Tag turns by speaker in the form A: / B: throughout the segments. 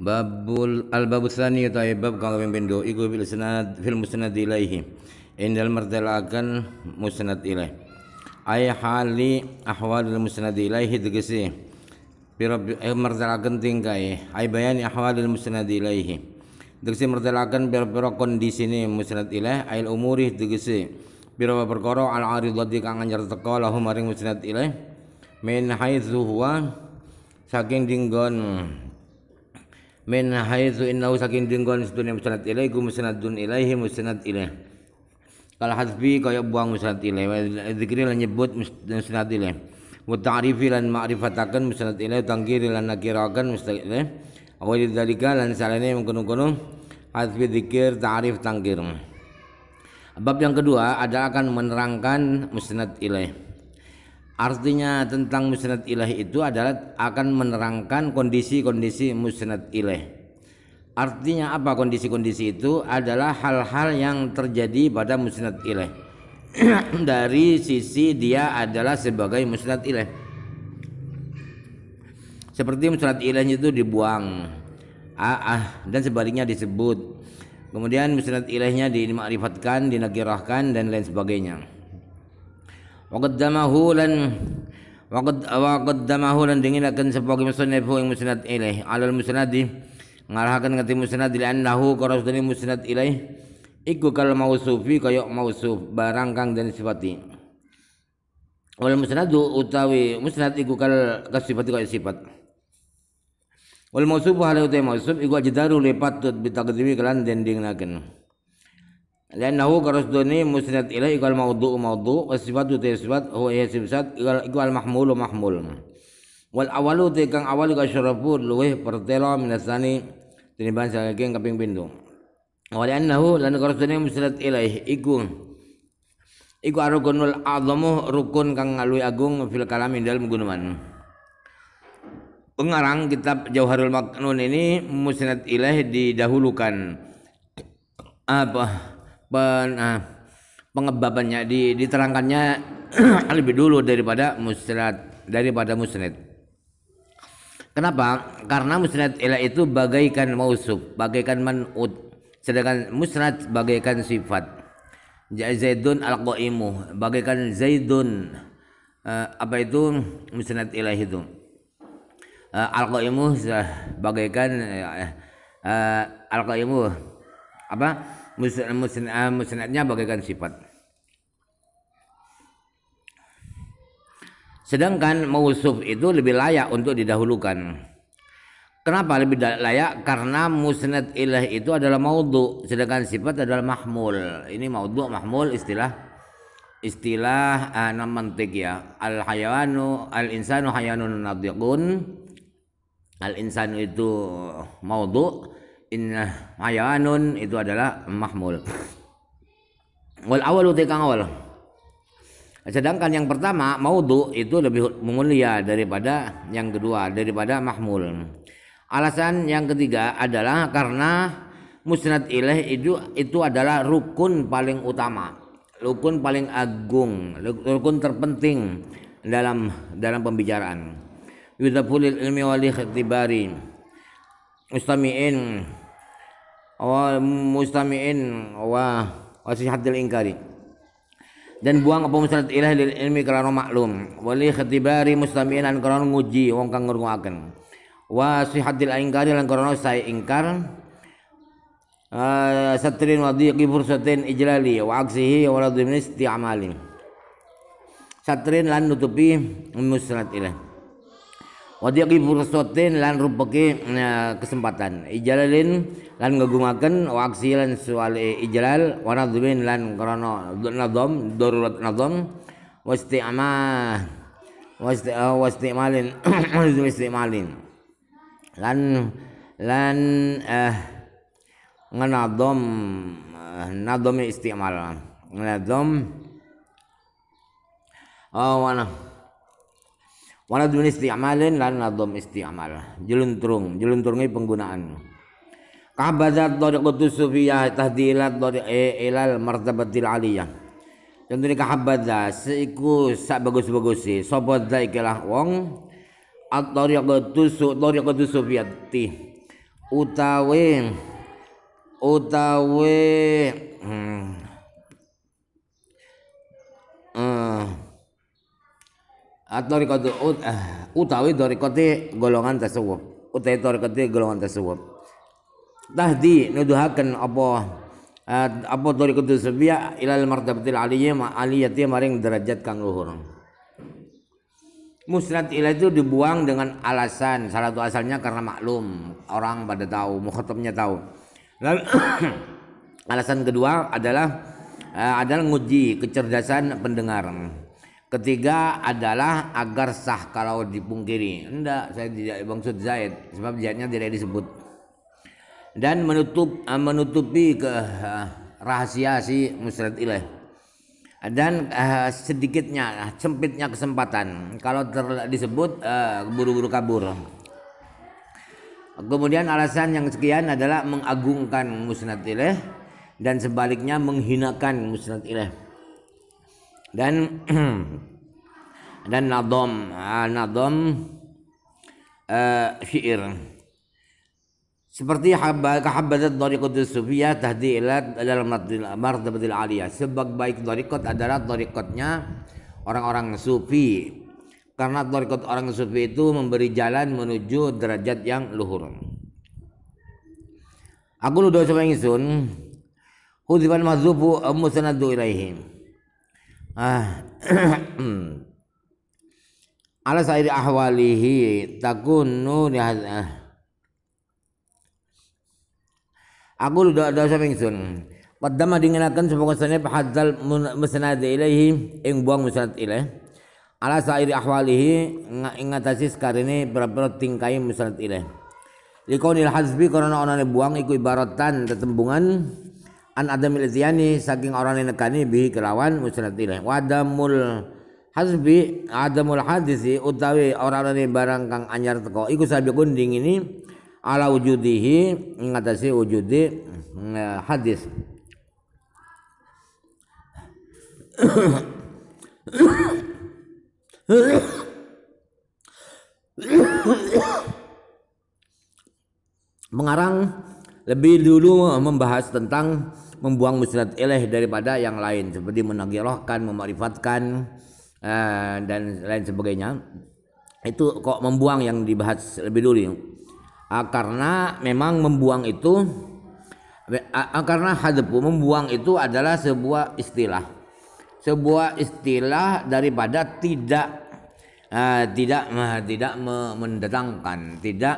A: Babul al-babu tsani ibab bab kang pimpin do iku bil sanad fil musnad ilaihi. Indal mardalakan musnad ilaihi. Ay hali ahwalul musnad ilaihi tegese. Pira mertelakan tingkai ay bayani ahwalul musnad ilaihi. mertelakan mardalakan pira kondisi ini musnad ilaihi ail umuri tegese. Pira perkara al aridati kang anyar teka lahum maring musnad ilaihi. Min haitsu huwa saking dinggon min haitsu innahu saking denggon sedunia musnad ilaihi musnadun ilaihi musnad ilai. kal hadbi kaya buang musnad wa dzikri lan nyebut musnad ilai wa ta'rifi lan ma'rifatakan musnad ilai tangkiri lan nakirakan musnad ilai. Awal dzalika lan salane mengkono-kono hadbi dzikir ta'rif tangkir bab yang kedua adalah akan menerangkan musnad ilai. Artinya tentang musnad ilah itu adalah akan menerangkan kondisi-kondisi musnad ilah. Artinya apa kondisi-kondisi itu adalah hal-hal yang terjadi pada musnad ilah. Dari sisi dia adalah sebagai musnad ilah. Seperti musnad ilahi itu dibuang. Ah, ah, dan sebaliknya disebut. Kemudian musnad ilahnya dimakrifatkan, dinakirahkan dan lain sebagainya waqaddamahu lan waqad waqaddamahu lan dinginaken sebagai musnad ing musnad ilaih alal musnadi ngarahaken ngati musnad li annahu karos dene musnad ilaih iku kal mausufi kaya mausuf barang kang dan sifati wal musnadu utawi musnad iku kal kasifati kaya sifat wal mausufu halu te mausuf iku ajdaru le patut bitaqdimi kelan den dinginaken Liannahu karusduni musnad ilai ikal maudhu maudhu Wasifat tu sifat huwa iya sifat ikal mahmulu mahmul Wal awalu utai awal ikal syarafu luweh pertela minasani Tiniban sangking kaping pintu lain lan doni musnad ilaih iku Iku arukunul azamu rukun kang alui agung fil kalami dalam gunuman pengarang kitab Jauharul Maknun ini musnad ilaih didahulukan apa pen, ah, pengebabannya di, diterangkannya lebih dulu daripada musnad daripada musnad. Kenapa? Karena musnad ilah itu bagaikan mausuf, bagaikan manut, Sedangkan musnad bagaikan sifat. Zaidun al-qaimu, bagaikan Zaidun uh, apa itu musnad ilah itu. Uh, al-qaimu bagaikan uh, uh, al-qaimu apa? musnad musnad ah, musnadnya bagaikan sifat sedangkan mausuf itu lebih layak untuk didahulukan kenapa lebih layak karena musnad ilah itu adalah maudhu sedangkan sifat adalah mahmul ini maudhu mahmul istilah istilah uh, ah, non mantik ya al hayawanu al insanu hayanun nadiqun al insanu itu maudhu inna ayanun itu adalah mahmul wal awal utikang awal sedangkan yang pertama maudhu itu lebih mulia daripada yang kedua daripada mahmul alasan yang ketiga adalah karena musnad ilaih itu itu adalah rukun paling utama rukun paling agung rukun terpenting dalam dalam pembicaraan yudhafulil ilmi wali khatibari mustami'in wa mustami'in wa wasihatil sihhatil ingkari dan buang apa musnad ilah lil ilmi karena maklum wali khatibari mustami'in an karena nguji wong kang ngrungokaken wa sihhatil ingkari lan karena saya ingkar ah, satrin wa dhiqi fursatin ijlali wa aksihi wa radhi min satrin lan nutupi musnad ilah wadi ki fursatin lan rupake eh, kesempatan ijalalin lan ngagungaken wa lan soal ijlal wa nadzmin lan krana nadzam darurat nadzam wa wasti eh, wa isti'malin wa isti'malin lan lan eh nganadzam eh, nadzam isti'mal nadzam oh wana Wana dun isti'amalin lan nadom isti'amal jelunturung jeluntrungi penggunaan. Kabadat kutus sufiyah tahdilat martabat e ilal martabatil aliyah. Contohnya kahabadza seiku sak bagus bagus Sobat saya dzaikilah wong atau yang at atau yang tariqut sufiyati utawi utawi hmm, at-tariqatul udah eh, utawi tariqate golongan tasawuf utawi tariqate golongan tasawuf tahdi nuduhaken apa eh, apa tariqatul sufiya ilal martabatil aliyah ma aliyati maring derajat kang luhur musnad ilah itu dibuang dengan alasan salah satu asalnya karena maklum orang pada tahu mukhatabnya tahu lalu alasan kedua adalah eh, adalah nguji kecerdasan pendengar Ketiga adalah agar sah kalau dipungkiri. Enggak, saya tidak maksud Zaid sebab Zaidnya tidak disebut. Dan menutup eh, menutupi ke eh, rahasia si musnad ilah Dan eh, sedikitnya sempitnya kesempatan kalau ter, disebut buru-buru kabur. Kemudian alasan yang sekian adalah mengagungkan musnad ilah dan sebaliknya menghinakan musnad ilah dan dan nadom ah, nadom uh, eh, syair seperti dari dariqat sufiyah tadi ila dalam martabatil aliyah sebab baik dariqat adalah dariqatnya orang-orang sufi karena dariqat orang sufi itu memberi jalan menuju derajat yang luhur aku ludo sama ingsun hudiban mazubu eh, musanadu ilaihim ah ala sairi ahwalihi Ah, Aku doa dosa ingsun. Padama dinginakan semoga sane bahadzal musnad ilaihi ing buang musnad ilaih. Ala sairi ahwalihi ingatasi sakarene berapa tingkai musnad ilaih. Likonil hazbi karena onane buang iku ibaratan tetembungan an adamil ziyani saking orang yang nekani bihi kelawan musnadil wa adamul hasbi adamul hadisi utawi orang orang barang kang anyar teko iku sabi kunding ini ala wujudihi ngatasi wujudi eh, hadis mengarang lebih dulu membahas tentang membuang musnad ilaih daripada yang lain seperti menagirahkan, memarifatkan eh, dan lain sebagainya. Itu kok membuang yang dibahas lebih dulu. Ah, karena memang membuang itu ah, ah, karena hadapu membuang itu adalah sebuah istilah. Sebuah istilah daripada tidak eh, tidak eh, tidak mendatangkan, tidak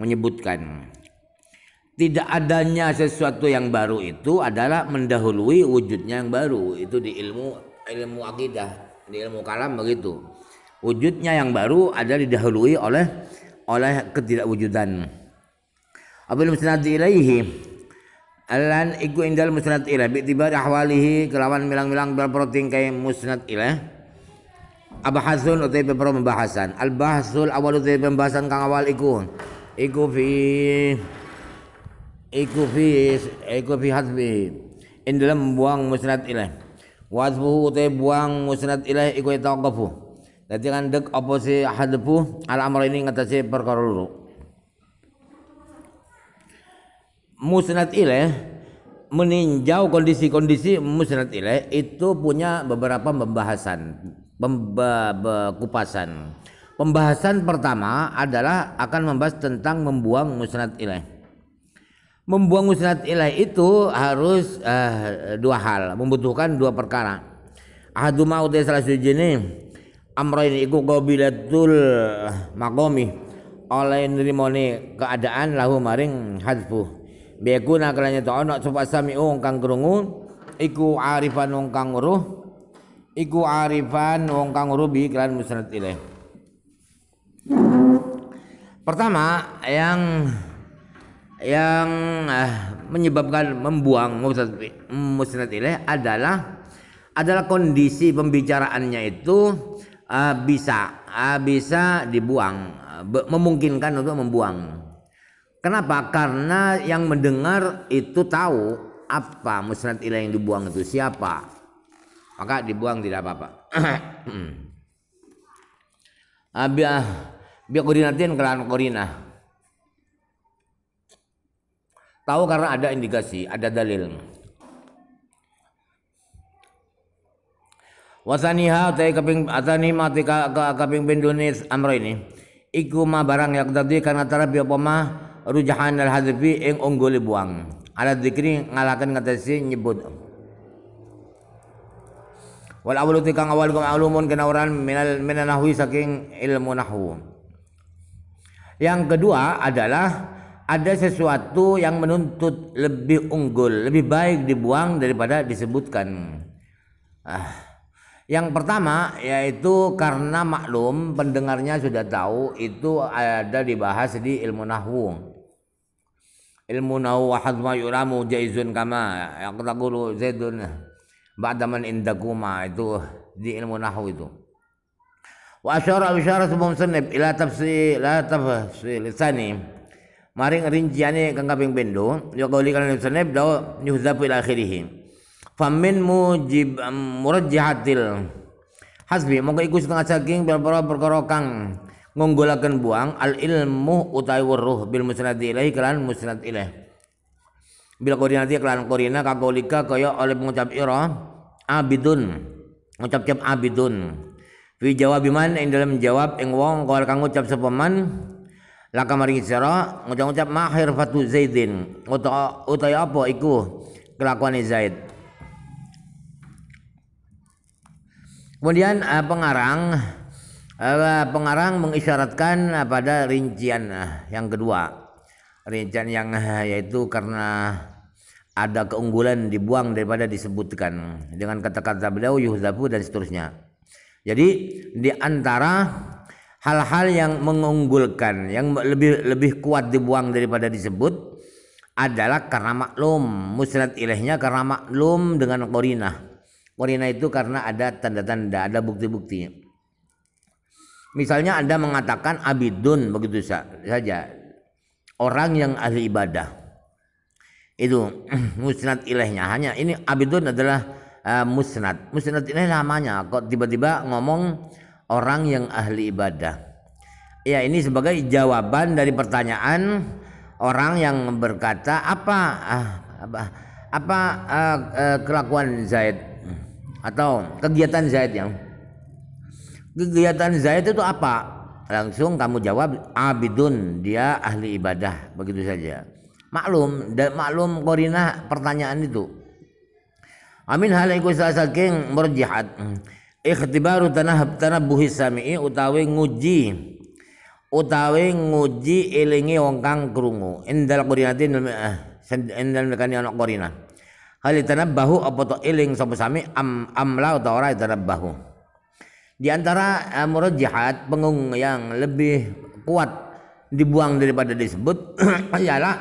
A: menyebutkan tidak adanya sesuatu yang baru itu adalah mendahului wujudnya yang baru itu di ilmu ilmu akidah di ilmu kalam begitu wujudnya yang baru ada didahului oleh oleh ketidakwujudan yang musnad ilaihi alan iku indal musnad ilaihi tiba ahwalihi kelawan milang-milang berproting kayak musnad ilaih abahasun utai pembahasan al bahasul awal utai pembahasan kang awal iku iku fi iku fi iku fi hadfi in dalam buang musnad ilaih wasbuhu te buang musnad ilah iku taqafu dadi kan dek apa si hadfu al amr ini ngatasi perkara musnat musnad ilah meninjau kondisi-kondisi musnad ilah itu punya beberapa pembahasan pemba, kupasan pembahasan pertama adalah akan membahas tentang membuang musnad ilah membuang musnad ilaih itu harus uh, dua hal, membutuhkan dua perkara. Ahadu mau salah sujine amroin iku qabilatul maqami oleh nrimone keadaan lahu maring hadfu. Biakuna kalanya to ana sapa uong kang krungu iku arifan wong kang ruh iku arifan wong kang bi kelan musnad ilaih. Pertama yang yang eh, menyebabkan membuang musnad, ilaih adalah adalah kondisi pembicaraannya itu uh, bisa uh, bisa dibuang uh, memungkinkan untuk membuang kenapa karena yang mendengar itu tahu apa musnad ilaih yang dibuang itu siapa maka dibuang tidak apa-apa Abi hmm. ah, biar ah, korinatin kelan korinah Tahu karena ada indikasi, ada dalil. Wasaniha tei kaping atani mati kaping pindunis amro ini. Iku ma barang yak tadi karena tara apa ma rujahan al hadfi ing unggul buang. Ala dikri ngalakan ngatasi nyebut. Wal awalu tika ngawal kum alumun kana uran minal minanahwi saking ilmu nahwu. Yang kedua adalah ada sesuatu yang menuntut lebih unggul, lebih baik dibuang daripada disebutkan. Ah. Yang pertama yaitu karena maklum pendengarnya sudah tahu itu ada dibahas di ilmu nahwu. Ilmu nahwu hadma yuramu jaizun kama yaqtaqulu zaidun ba'daman indakuma itu di ilmu nahwu itu. Wa asyara isyara sebelum senib ila tafsil la tafsil lisani maring rinciannya kang kaping pindho yo ya kauli kan sanib da yuhzafu ila akhirih famin mujib murajjahatil hasbi moga iku setengah saking perkara perkara kang ngunggulaken buang al ilmu utawi ruh bil musnad ilahi kelan musnad ilaihi bil koordinat kelan koordinat kagolika kaya oleh pengucap ira abidun ngucap cap abidun fi jawab man dalam jawab ing wong kalau kang ngucap sepeman laka mari sira ngucap-ngucap mahir fatu zaidin utai apa iku kelakuan Zaid kemudian eh, pengarang eh, pengarang mengisyaratkan eh, pada rincian yang kedua rincian yang yaitu karena ada keunggulan dibuang daripada disebutkan dengan kata-kata beliau yuhzafu dan seterusnya jadi di antara hal-hal yang mengunggulkan yang lebih lebih kuat dibuang daripada disebut adalah karena maklum musnad ilahnya karena maklum dengan korina korina itu karena ada tanda-tanda ada bukti-bukti misalnya anda mengatakan abidun begitu saja orang yang ahli ibadah itu musnad ilahnya hanya ini abidun adalah uh, musnad musnad ilah namanya kok tiba-tiba ngomong orang yang ahli ibadah. Ya, ini sebagai jawaban dari pertanyaan orang yang berkata apa ah, apa apa ah, eh, kelakuan Zaid atau kegiatan Zaid yang kegiatan Zaid itu apa? Langsung kamu jawab abidun, dia ahli ibadah, begitu saja. Maklum maklum korinah pertanyaan itu. Amin halaiku saking murjihat ikhtibaru tanah tanah buhi sami'i utawi nguji utawi nguji elingi wong kang krungu indal qurinati indal mekani anak qurina hal tanabbahu apa to eling sapa sami am amla utawa ora tanabbahu di antara uh, eh, jahat pengung yang lebih kuat dibuang daripada disebut ialah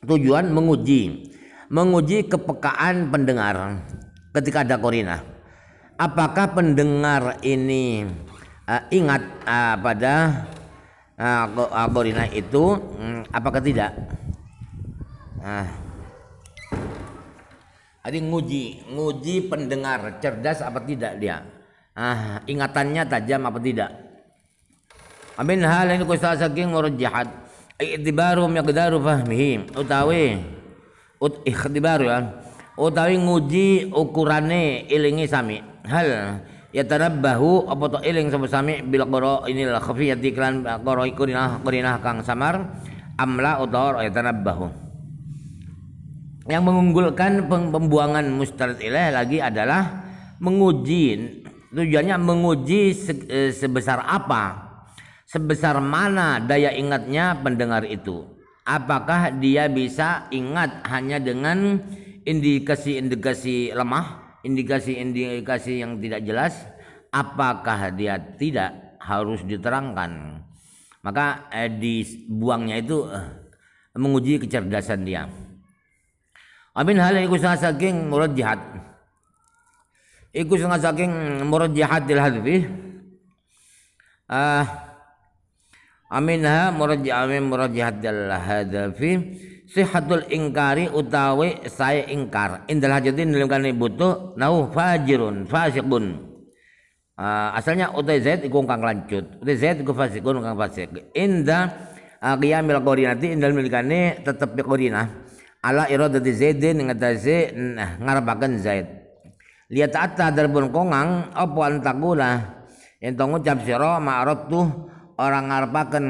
A: tujuan menguji menguji kepekaan pendengar ketika ada korina apakah pendengar ini uh, ingat uh, pada uh, eh, Gorina itu um, apakah tidak nah jadi nguji nguji pendengar cerdas apa tidak dia ah ingatannya tajam apa tidak amin hal ini kusah saking murjahat iktibaru yaqdaru fahmihi utawi ut ikhtibaru ya utawi nguji ukurane ilingi sami hal ya bahu apa to eling sama sami bil qara inil khafiyati klan qara iku dinah qrinah kang samar amla utor bahu. yang mengunggulkan pembuangan mustarid ilaih lagi adalah menguji tujuannya menguji se e, sebesar apa sebesar mana daya ingatnya pendengar itu apakah dia bisa ingat hanya dengan indikasi-indikasi lemah indikasi-indikasi yang tidak jelas apakah dia tidak harus diterangkan maka eh, buangnya itu eh, menguji kecerdasan dia amin hal iku sangat saking jihad iku sangat saking murajjihatil hadfi ah eh, aminha murajjih amin murajjihatil hadfi sihatul ingkari utawi saya ingkar indal hajati nilimkan butuh nau fajirun fasikun uh, ah, asalnya utai zaid iku kang lanjut utai zaid iku fasikun kang fasik inda Indah qorinati indal milikane tetep qorina ala iradati zaidin ngatasi nah, ngarepaken zaid lihat atta darbun kongang apa antakulah yang tongu cap siro ma'arot tuh orang ngarepaken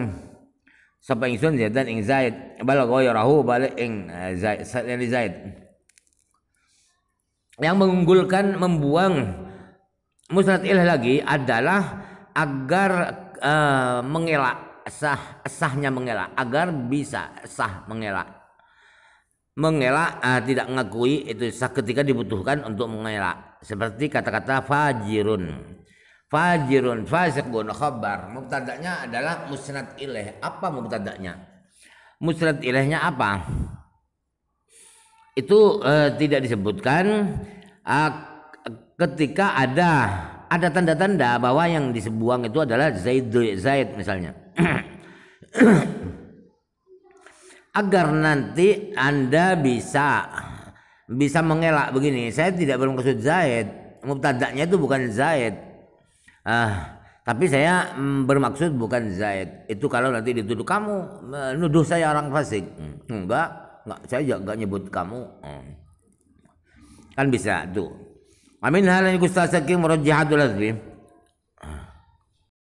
A: sapa ingsun Zaidan ing Zaid balagha yarahu balik ing eh, Zaid Zaid yang mengunggulkan membuang musnad ilah lagi adalah agar uh, mengelak sah sahnya mengelak agar bisa sah mengelak mengelak uh, tidak mengakui itu sah ketika dibutuhkan untuk mengelak seperti kata-kata fajirun Fajirun fasiqun khabar. Mubtada'nya adalah musnad ilaih. Apa mubtada'nya? Musnad ilaihnya apa? Itu eh, tidak disebutkan eh, ketika ada ada tanda-tanda bahwa yang disebuang itu adalah Zaid Zaid misalnya. Agar nanti Anda bisa bisa mengelak begini, saya tidak bermaksud Zaid. Mubtada'nya itu bukan Zaid, ah tapi saya mm, bermaksud bukan Zaid itu kalau nanti dituduh kamu nuduh saya orang fasik hmm, enggak enggak saya enggak nyebut kamu hmm. kan bisa tuh amin halan yukustasa kim rajihatul azbim